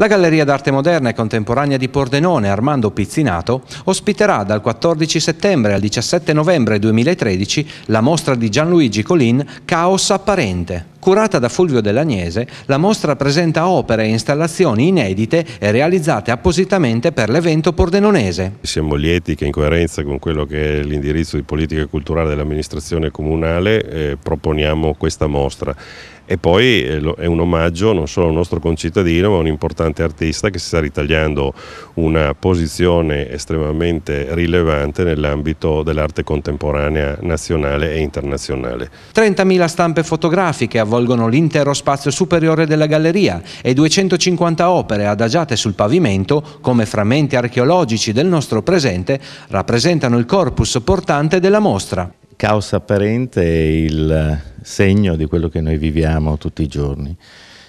La Galleria d'arte moderna e contemporanea di Pordenone Armando Pizzinato ospiterà dal 14 settembre al 17 novembre 2013 la mostra di Gianluigi Colin Caos apparente. Curata da Fulvio Dell'Agnese, la mostra presenta opere e installazioni inedite e realizzate appositamente per l'evento pordenonese. Siamo lieti che in coerenza con quello che è l'indirizzo di politica culturale dell'amministrazione comunale eh, proponiamo questa mostra e poi eh, è un omaggio non solo al nostro concittadino ma a un importante artista che si sta ritagliando una posizione estremamente rilevante nell'ambito dell'arte contemporanea nazionale e internazionale. 30.000 stampe fotografiche a avvolgono l'intero spazio superiore della galleria e 250 opere adagiate sul pavimento, come frammenti archeologici del nostro presente, rappresentano il corpus portante della mostra. Caos apparente è il segno di quello che noi viviamo tutti i giorni.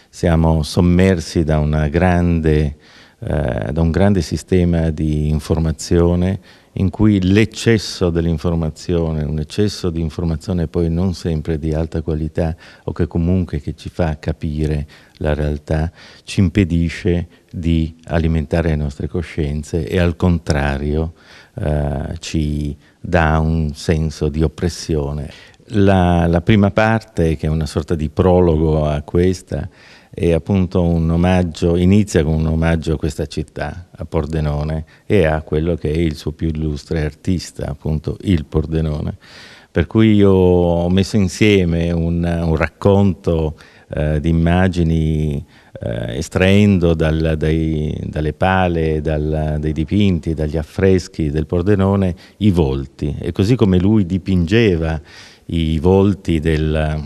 Siamo sommersi da, grande, eh, da un grande sistema di informazione, in cui l'eccesso dell'informazione, un eccesso di informazione poi non sempre di alta qualità o che comunque che ci fa capire la realtà, ci impedisce di alimentare le nostre coscienze e al contrario eh, ci dà un senso di oppressione. La, la prima parte, che è una sorta di prologo a questa, e appunto un omaggio, inizia con un omaggio a questa città, a Pordenone, e a quello che è il suo più illustre artista, appunto il Pordenone. Per cui io ho messo insieme un, un racconto eh, di immagini eh, estraendo dal, dai, dalle pale, dal, dai dipinti, dagli affreschi del Pordenone i volti. E così come lui dipingeva i volti del,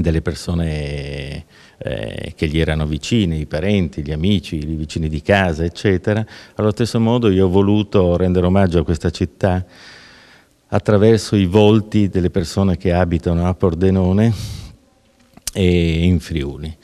delle persone eh, che gli erano vicine, i parenti, gli amici, i vicini di casa, eccetera. Allo stesso modo io ho voluto rendere omaggio a questa città attraverso i volti delle persone che abitano a Pordenone e in Friuli.